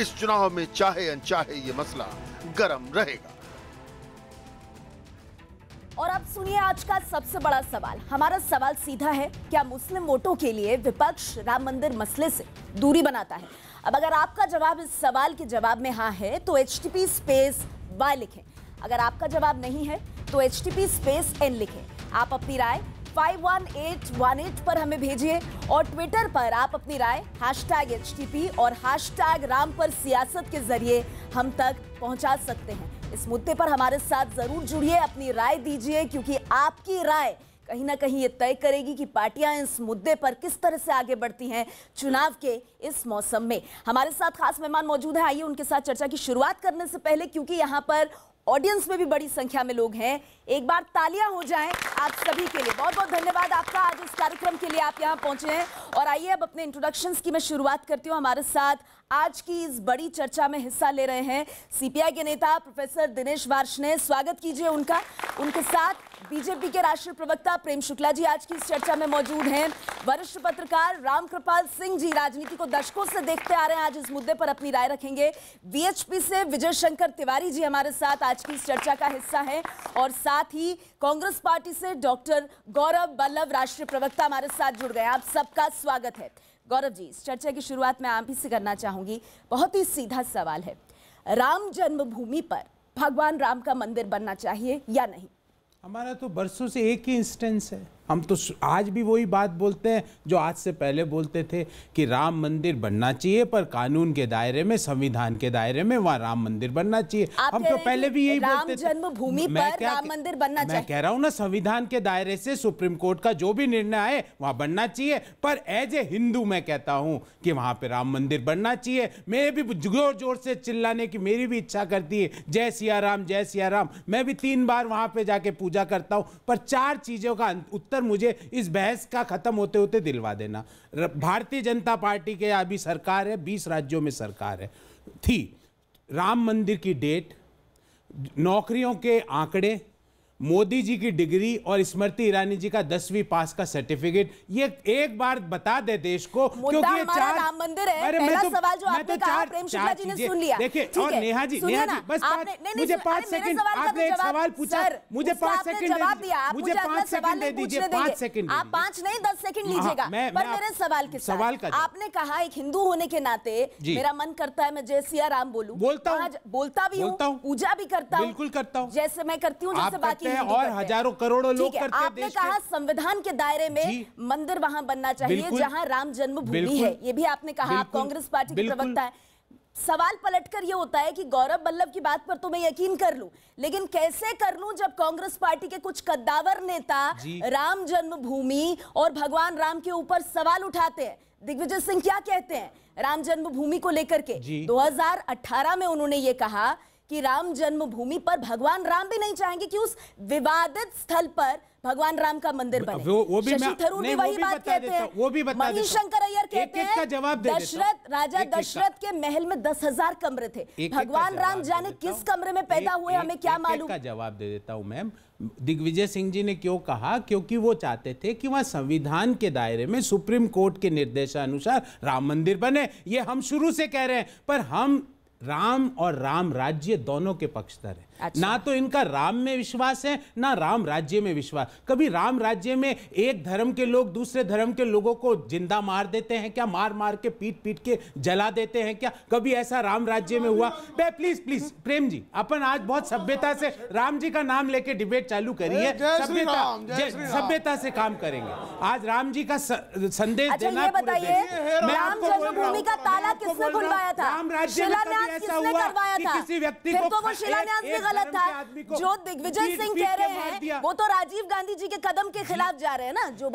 इस चुनाव में चाहे अनचाहे ये मसला गरम रहेगा और अब सुनिए आज का सबसे बड़ा सवाल हमारा सवाल सीधा है क्या मुस्लिम वोटों के लिए विपक्ष राम मंदिर मसले से दूरी बनाता है अब अगर आपका जवाब इस सवाल के जवाब में हाँ है तो एच स्पेस वाई लिखें अगर आपका जवाब नहीं है तो एच स्पेस एन लिखें आप अपनी राय फाइव पर हमें भेजिए और ट्विटर पर आप अपनी राय hashtag H T P और हैश टैग राम पर सियासत के जरिए हम तक पहुंचा सकते हैं इस मुद्दे पर हमारे साथ जरूर जुड़िए अपनी राय दीजिए क्योंकि आपकी राय कहीं ना कहीं ये तय करेगी कि पार्टियां इस मुद्दे पर किस तरह से आगे बढ़ती हैं चुनाव के इस मौसम में हमारे साथ खास मेहमान मौजूद हैं आइए उनके साथ चर्चा की शुरुआत करने से पहले क्योंकि यहाँ पर ऑडियंस में भी बड़ी संख्या में लोग हैं एक बार तालियां हो जाएं आप सभी के लिए बहुत बहुत धन्यवाद आपका आज इस कार्यक्रम के लिए आप यहाँ पहुंचे हैं और आइए अब अपने इंट्रोडक्शंस की मैं शुरुआत करती हूँ हमारे साथ आज की इस बड़ी चर्चा में हिस्सा ले रहे हैं सीपीआई के नेता प्रोफेसर दिनेश ने स्वागत कीजिए उनका उनके साथ बीजेपी के राष्ट्रीय प्रवक्ता प्रेम शुक्ला जी आज की इस चर्चा में मौजूद हैं वरिष्ठ पत्रकार रामकृपाल सिंह जी राजनीति को दशकों से देखते आ रहे हैं आज इस मुद्दे पर अपनी राय रखेंगे वीएचपी से विजय शंकर तिवारी जी हमारे साथ आज की इस चर्चा का हिस्सा है और साथ ही कांग्रेस पार्टी से डॉक्टर गौरव बल्लभ राष्ट्रीय प्रवक्ता हमारे साथ जुड़ गए आप सबका स्वागत है गौरव जी इस चर्चा की शुरुआत मैं आप ही से करना चाहूंगी बहुत ही सीधा सवाल है राम जन्मभूमि पर भगवान राम का मंदिर बनना चाहिए या नहीं हमारा तो बरसों से एक ही इंस्टेंस है हम तो आज भी वही बात बोलते हैं जो आज से पहले बोलते थे कि राम मंदिर बनना चाहिए पर कानून के दायरे में संविधान के दायरे में वहाँ राम मंदिर बनना चाहिए हम तो पहले भी यही बोलते जन्मभूमि पर राम मंदिर बनना मैं कह रहा हूँ ना संविधान के दायरे से सुप्रीम कोर्ट का जो भी निर्णय आए वहाँ बनना चाहिए पर एज ए हिंदू मैं कहता हूँ कि वहाँ पर राम मंदिर बनना चाहिए मेरे भी जोर जोर से चिल्लाने की मेरी भी इच्छा करती है जय सिया राम जय सिया राम मैं भी तीन बार वहाँ पे जाके पूजा करता हूँ पर चार चीजों का उत्तर उत्तर मुझे इस बहस का खत्म होते होते दिलवा देना भारतीय जनता पार्टी के अभी सरकार है बीस राज्यों में सरकार है थी राम मंदिर की डेट नौकरियों के आंकड़े मोदी जी की डिग्री और स्मृति ईरानी जी का दसवीं पास का सर्टिफिकेट ये एक बार बता दे देश को क्योंकि ये चार राम मंदिर है अरे मैं तो सवाल जो आपने तो कहा प्रेम शुक्ला जी ने सुन लिया देखिए और नेहा जी नेहा जी बस मुझे पांच सेकंड आपने एक सवाल पूछा मुझे पांच सेकंड जवाब दिया मुझे पांच सेकंड दे दीजिए पांच सेकंड आप पांच नहीं दस सेकंड लीजिएगा हाँ, पर मेरे सवाल के सवाल का आपने कहा एक हिंदू होने के नाते मेरा मन करता है मैं जय सिया राम बोलूं बोलता हूँ बोलता भी हूँ पूजा भी करता हूँ बिल्कुल करता हूँ जैसे मैं करती हूँ जैसे बाकी करते हैं और हजारों करोड़ों लोग करते हैं आपने कहा संविधान के दायरे में मंदिर वहां बनना चाहिए जहां राम जन्मभूमि है ये भी आपने कहा आप कांग्रेस पार्टी के प्रवक्ता है सवाल पलटकर ये होता है कि गौरव बल्लभ की बात पर तो मैं यकीन कर लूं लेकिन कैसे कर लूं जब कांग्रेस पार्टी के कुछ कद्दावर नेता राम जन्मभूमि और भगवान राम के ऊपर सवाल उठाते हैं दिग्विजय सिंह क्या कहते हैं राम जन्मभूमि को लेकर के 2018 में उन्होंने ये कहा कि राम जन्मभूमि पर भगवान राम भी नहीं चाहेंगे कि उस विवादित स्थल पर भगवान राम का मंदिर बने वो, वो भी शशि थरूर भी वही बात कहते हैं वो भी बता मनीष शंकर अय्यर कहते हैं जवाब दशरथ राजा दशरथ के महल में दस हजार कमरे थे भगवान राम जाने किस कमरे में पैदा हुए हमें क्या मालूम का जवाब दे देता हूँ मैम दिग्विजय सिंह जी ने क्यों कहा क्योंकि वो चाहते थे कि वहां संविधान के दायरे में सुप्रीम कोर्ट के निर्देशानुसार राम मंदिर बने ये हम शुरू से कह रहे हैं पर हम राम और राम राज्य दोनों के पक्षधर हैं अच्छा। ना तो इनका राम में विश्वास है ना राम राज्य में विश्वास कभी राम राज्य में एक धर्म के लोग दूसरे धर्म के लोगों को जिंदा मार देते हैं क्या मार मार के पीट पीट के जला देते हैं क्या कभी ऐसा राम राज्य में हुआ बे प्लीज प्लीज प्रेम जी अपन आज बहुत सभ्यता से राम जी का नाम लेके डिबेट चालू करिए सभ्यता सभ्यता से काम करेंगे आज राम जी का संदेश अच्छा, देना राम ताला किसने खुलवाया था राम राज्य में ऐसा हुआ किसी व्यक्ति को तो गलत था जो दिग्विजय सिंह कह रहे हैं वो तो राजीव गांधी जी के कदम के खिलाफ जा रहे हैं ना जो